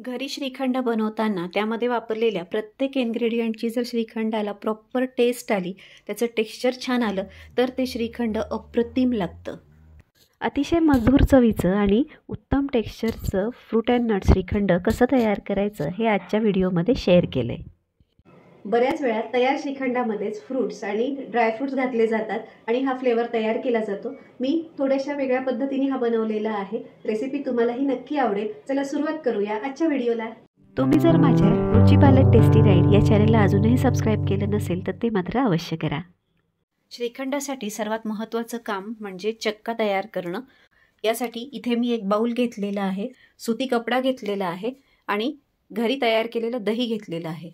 घरी श्रीखंड बनवताना त्यामध्ये वापरलेल्या प्रत्येक इन्ग्रेडियंटची जर श्रीखंडाला प्रॉपर टेस्ट आली त्याचं टेक्स्चर छान आलं तर ते श्रीखंड अप्रतिम लागतं अतिशय मधुर चवीचं आणि उत्तम टेक्स्चरचं फ्रूट अँड नट श्रीखंड कसं तयार करायचं हे आजच्या व्हिडिओमध्ये शेअर केलं आहे बऱ्याच वेळा तयार श्रीखंडामध्येच फ्रूट्स आणि ड्रायफ्रूट्स घातले जातात आणि हा फ्लेवर तयार केला जातो मी थोड्याशा वेगळ्या पद्धतीने हा बनवलेला आहे रेसिपी तुम्हालाही नक्की आवडेल चला सुरुवात करूया आजच्या व्हिडिओला तुम्ही जर माझ्या रुची पालक टेस्टी राईड या चॅनलला अजूनही सबस्क्राईब केलं नसेल तर ते मात्र अवश्य करा श्रीखंडासाठी सर्वात महत्त्वाचं काम म्हणजे चक्का तयार करणं यासाठी इथे मी एक बाऊल घेतलेला आहे सुती कपडा घेतलेला आहे आणि घरी तयार केलेलं दही घेतलेलं आहे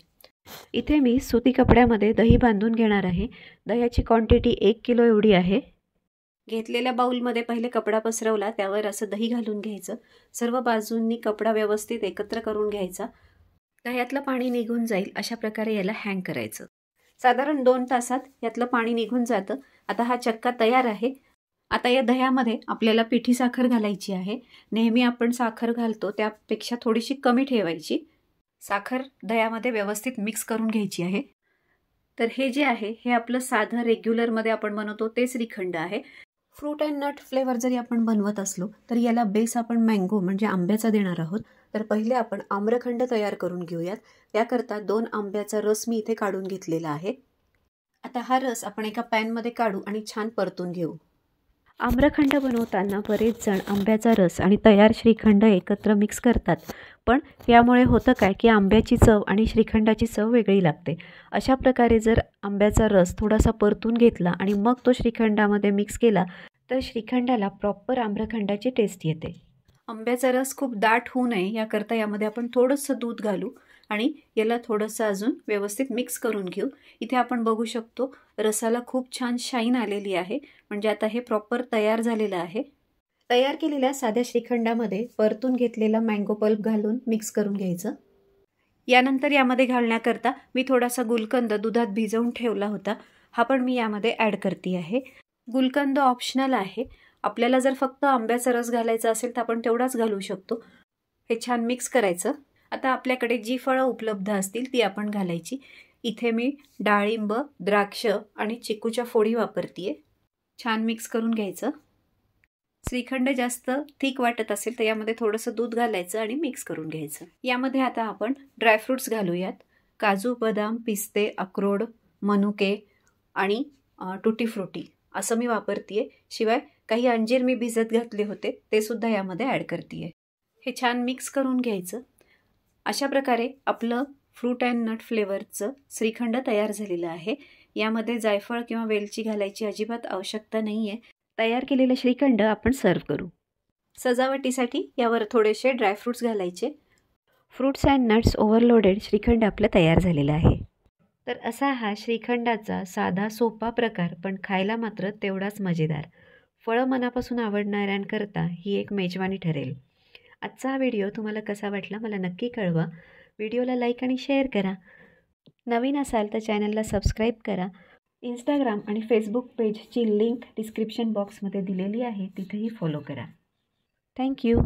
इथे मी सुती कपड्यामध्ये दही बांधून घेणार आहे दह्याची क्वांटिटी एक किलो एवढी आहे घेतलेल्या बाऊलमध्ये पहिले कपडा पसरवला त्यावर असं दही घालून घ्यायचं सर्व बाजूंनी कपडा व्यवस्थित एकत्र करून घ्यायचा दह्यातलं पाणी निघून जाईल अशा प्रकारे याला हँग करायचं साधारण दोन तासात यातलं पाणी निघून जातं आता हा चक्का तयार आहे आता या दह्यामध्ये आपल्याला पिठी साखर घालायची आहे नेहमी आपण साखर घालतो त्यापेक्षा थोडीशी कमी ठेवायची साखर दह्यामध्ये व्यवस्थित मिक्स करून घ्यायची आहे तर हे जे आहे हे आपलं साधं रेग्युलरमध्ये आपण बनवतो तेच श्रीखंड आहे फ्रूट अँड नट फ्लेवर जरी आपण बनवत असलो तरी याला बेस आपण मँगो म्हणजे आंब्याचा देणार आहोत तर पहिले आपण आम्रखंड तयार करून घेऊयात त्याकरता दोन आंब्याचा रस मी इथे काढून घेतलेला आहे आता हा रस आपण एका पॅनमध्ये काढू आणि छान परतून घेऊ आम्रखंड बनवताना बरेच जण आंब्याचा रस आणि तयार श्रीखंड एकत्र मिक्स करतात पण यामुळे होतं काय की आंब्याची चव आणि श्रीखंडाची चव वेगळी लागते अशा प्रकारे जर आंब्याचा रस थोडासा परतून घेतला आणि मग तो श्रीखंडामध्ये मिक्स केला तर श्रीखंडाला प्रॉपर आम्रखंडाची टेस्ट येते आंब्याचा रस खूप दाट होऊ नये याकरता यामध्ये आपण थोडंसं दूध घालू आणि याला थोडंसं अजून व्यवस्थित मिक्स करून घेऊ इथे आपण बघू शकतो रसाला खूप छान शाईन आलेली आहे म्हणजे आता हे प्रॉपर तयार झालेलं आहे तयार केलेल्या साध्या श्रीखंडामध्ये परतून घेतलेला मँगो पल्प घालून मिक्स करून घ्यायचं यानंतर यामध्ये घालण्याकरता मी थोडासा गुलकंद दुधात भिजवून ठेवला होता हा पण मी यामध्ये ॲड करते आहे गुलकंद ऑप्शनल आहे आपल्याला जर फक्त आंब्याचा रस घालायचा असेल तर आपण तेवढाच घालू शकतो हे छान मिक्स करायचं आता आपल्याकडे जी फळं उपलब्ध असतील ती आपण घालायची इथे मी डाळिंब द्राक्ष आणि चिकूच्या फोडी वापरतीये छान मिक्स करून घ्यायचं श्रीखंड जास्त थिक वाटत असेल तर यामध्ये थोडंसं दूध घालायचं आणि मिक्स करून घ्यायचं यामध्ये आता आपण ड्रायफ्रुट्स घालूयात काजू बदाम पिस्ते अक्रोड मनुके आणि टुटी फ्रुटी असं मी वापरतीये शिवाय काही अंजीर मी भिजत घातले होते ते सुद्धा यामध्ये ॲड करते हे छान मिक्स करून घ्यायचं अशा प्रकारे आपलं फ्रूट अँड नट फ्लेवरचं श्रीखंड तयार झालेलं आहे यामध्ये जायफळ किंवा वेलची घालायची अजिबात आवश्यकता नाही आहे तयार केलेलं श्रीखंड आपण सर्व करू सजावटीसाठी यावर थोडेसे ड्रायफ्रूट्स घालायचे fruits and nuts overloaded shrikhand आपलं तयार झालेलं आहे तर असा हा श्रीखंडाचा साधा सोपा प्रकार पण खायला मात्र तेवढाच मजेदार फळं मनापासून आवडणाऱ्यांकरता ही एक मेजवानी ठरेल आजचा हा व्हिडिओ तुम्हाला कसा वाटला मला नक्की कळवा व्हिडिओला लाईक आणि शेअर करा नवीन असाल तर चॅनलला सबस्क्राईब करा इंस्टाग्राम आणि फेसबुक पेजची लिंक डिस्क्रिप्शन बॉक्समध्ये दिलेली आहे तिथेही फॉलो करा थँक्यू